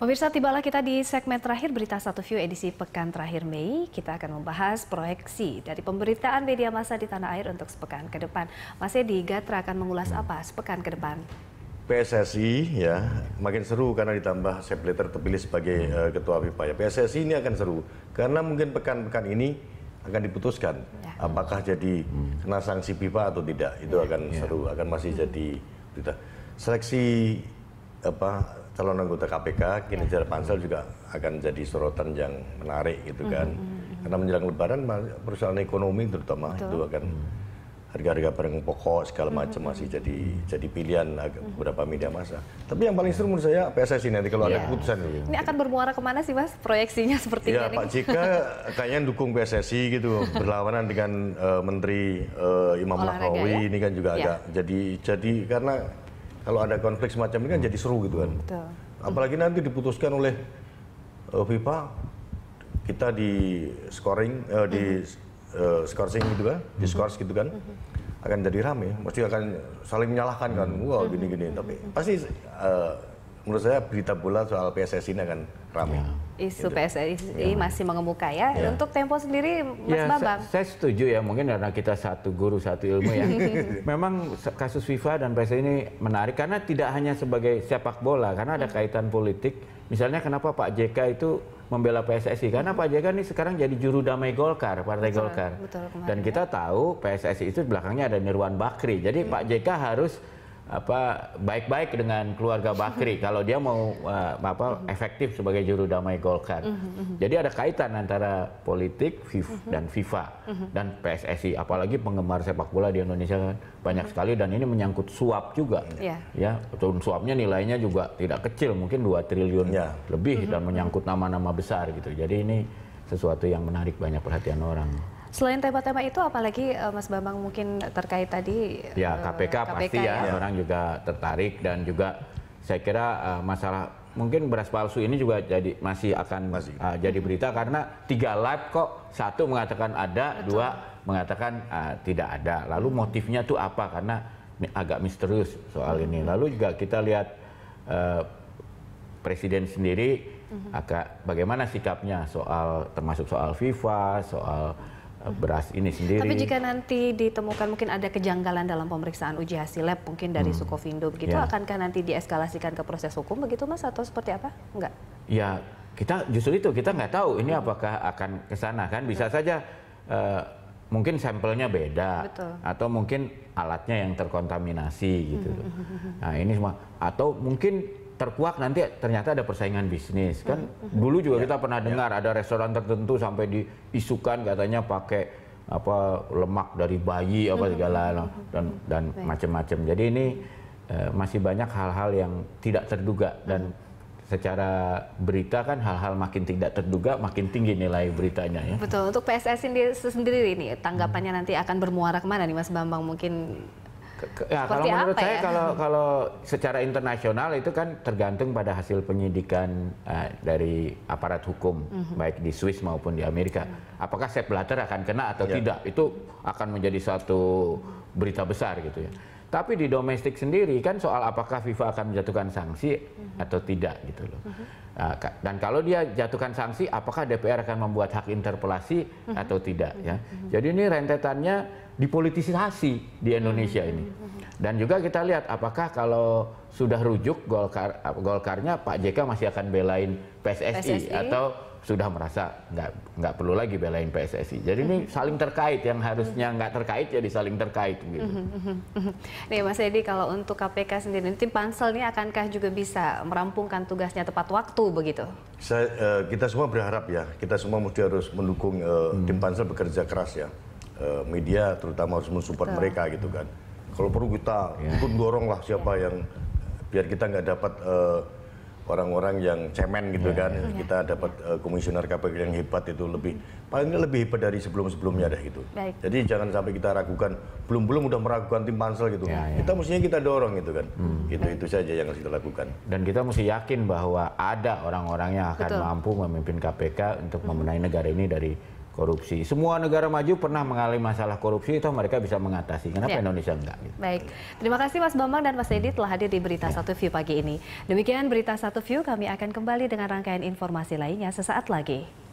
Pemirsa, tibalah kita di segmen terakhir berita satu view edisi pekan terakhir Mei. Kita akan membahas proyeksi dari pemberitaan media massa di tanah air untuk sepekan ke depan. Mas Edi Gatra akan mengulas apa sepekan ke depan? PSSI ya makin seru karena ditambah Sepleter terpilih sebagai uh, ketua FIFA ya. PSSI ini akan seru karena mungkin pekan-pekan ini akan diputuskan ya. apakah jadi hmm. kena sanksi FIFA atau tidak. Itu ya. akan ya. seru, akan masih hmm. jadi berita. Seleksi apa calon anggota KPK kinerja ya. pansel juga akan jadi sorotan yang menarik gitu kan. Mm -hmm. Karena menjelang lebaran perusahaan ekonomi terutama Betul. itu akan harga-harga barang pokok segala macam mm -hmm. masih mm-hmm, jadi jadi pilihan beberapa media massa. Tapi yang paling seru menurut saya PSSI nanti kalau yeah. ada iya. keputusan ini Ini akan bermuara kemana sih mas proyeksinya seperti ya, ini? Pak jika kayaknya dukung PSSI gitu berlawanan dengan uh, Menteri uh, Imam Nahrawi ya? ini kan juga yeah. agak jadi jadi karena kalau ada konflik semacam ini kan hmm. jadi seru gitu kan. Betul. Apalagi hmm. nanti diputuskan oleh eh, FIFA kita di scoring uh, di uh, scoring gitu kan, di scores gitu kan akan jadi rame, pasti akan saling menyalahkan kan, wah gini-gini tapi pasti uh, menurut saya berita bola soal PSSI ini akan ramai. Ya. Isu gitu. PSSI ya. masih mengemuka ya. ya. Untuk Tempo sendiri, Mas ya, Babang. Saya, saya setuju ya, mungkin karena kita satu guru, satu ilmu ya. Memang kasus FIFA dan PSSI ini menarik karena tidak hanya sebagai sepak bola, karena ada hmm. kaitan politik. Misalnya kenapa Pak JK itu membela PSSI karena Pak JK ini sekarang jadi juru damai Golkar, Partai betul, Golkar. Betul, Dan ya. kita ya. tahu PSSI itu belakangnya ada Nirwan Bakri. Jadi hmm. Pak JK harus apa baik-baik dengan keluarga Bakri kalau dia mau uh, apa efektif sebagai juru damai Golkar. Uh mhm, -huh. Mhm, mhm. Jadi ada kaitan antara politik fif uh -huh. dan FIFA uh -huh. dan PSSI apalagi penggemar sepak bola di Indonesia kan banyak sekali dan ini menyangkut suap juga. Yeah. Ya, suapnya nilainya juga tidak kecil mungkin 2 triliun yeah. lebih dan menyangkut nama-nama besar gitu. Jadi ini sesuatu yang menarik banyak perhatian orang. Selain tema-tema itu, apalagi uh, Mas Bambang mungkin terkait tadi. Ya eh, KPK, KPK pasti ya, ya orang juga tertarik dan juga saya kira uh, masalah mungkin beras palsu ini juga jadi masih akan masih. Uh, jadi berita karena tiga live kok satu mengatakan ada, Betul. dua mengatakan uh, tidak ada. Lalu motifnya tuh apa? Karena agak misterius soal ini. Hmm. Lalu juga kita lihat uh, presiden sendiri hmm. agak bagaimana sikapnya soal termasuk soal FIFA, soal Eh, beras ini sendiri. Tapi jika nanti ditemukan mungkin ada kejanggalan dalam pemeriksaan uji hasil lab mungkin dari hmm. Sukovindo begitu, ya. akankah nanti dieskalasikan ke proses hukum begitu mas atau seperti apa? Enggak? Ya kita justru itu kita nggak tahu ini apakah akan ke sana kan bisa hmm. saja uh, mungkin sampelnya beda Betul. atau mungkin alatnya yang terkontaminasi gitu. Hmm. hmm, hmm, hmm nah ini semua atau mungkin terkuak nanti ternyata ada persaingan bisnis kan dulu juga ya. kita pernah iya. dengar ya. ada restoran tertentu sampai diisukan katanya pakai apa lemak dari bayi apa mm-hmm. segala dan dan macam-macam jadi ini eh, masih banyak hal-hal yang tidak terduga dan secara berita kan hal-hal makin tidak terduga makin tinggi nilai beritanya ya betul untuk PSS sendiri, ini tanggapannya hmm. nanti akan bermuara kemana nih Mas Bambang mungkin Ya, kalau menurut saya ya? kalau kalau secara internasional itu kan tergantung pada hasil penyidikan uh, dari aparat hukum mm -hmm. baik di Swiss maupun di Amerika. Mhm. Apakah Sepp Blatter akan kena atau yeah. tidak itu akan menjadi satu berita besar gitu ya. Tapi di domestik sendiri kan soal apakah FIFA akan menjatuhkan sanksi mm -hmm. atau tidak gitu loh. Mm -hmm. Ah, dan kalau dia jatuhkan sanksi apakah DPR akan membuat hak interpelasi mhm. atau tidak mhm. ya mhm. jadi ini rentetannya dipolitisasi di Indonesia ini dan juga kita lihat apakah kalau sudah rujuk Golkar ah, Golkarnya Pak JK masih akan belain PSSI, PSSI. atau sudah merasa nggak nggak perlu lagi belain PSSI. Jadi ini saling terkait yang harusnya nggak terkait jadi saling terkait gitu. Nih Mas Edi kalau untuk KPK sendiri tim pansel ini akankah juga bisa merampungkan tugasnya tepat waktu waktu begitu? Saya, uh, kita semua berharap ya, kita semua mesti harus mendukung uh, hmm. tim pansel bekerja keras ya. Uh, media terutama harus mensupport Betul. mereka gitu kan. Kalau perlu kita ya. ikut dorong lah siapa yang biar kita nggak dapat uh, orang-orang yang cemen gitu yeah, kan. Yeah. Iya. Kita dapat uh, komisioner KPK yang hebat itu lebih paling lebih hebat dari sebelum-sebelumnya dah gitu. Baik. Jadi jangan sampai kita ragukan belum-belum udah meragukan tim pansel gitu. Yeah, yeah. Kita mestinya kita dorong gitu kan. Hmm. Itu itu saja yang harus kita lakukan. Dan kita mesti yakin bahwa ada orang-orang yang akan Betul. mampu memimpin KPK untuk hmm. hmm. membenahi negara ini dari korupsi. Semua negara maju pernah mengalami masalah korupsi, itu mereka bisa mengatasi. Kenapa ya. Indonesia enggak? Gitu. Baik, terima kasih Mas Bambang dan Mas Edi telah hadir di Berita ya. Satu View pagi ini. Demikian Berita Satu View, kami akan kembali dengan rangkaian informasi lainnya sesaat lagi.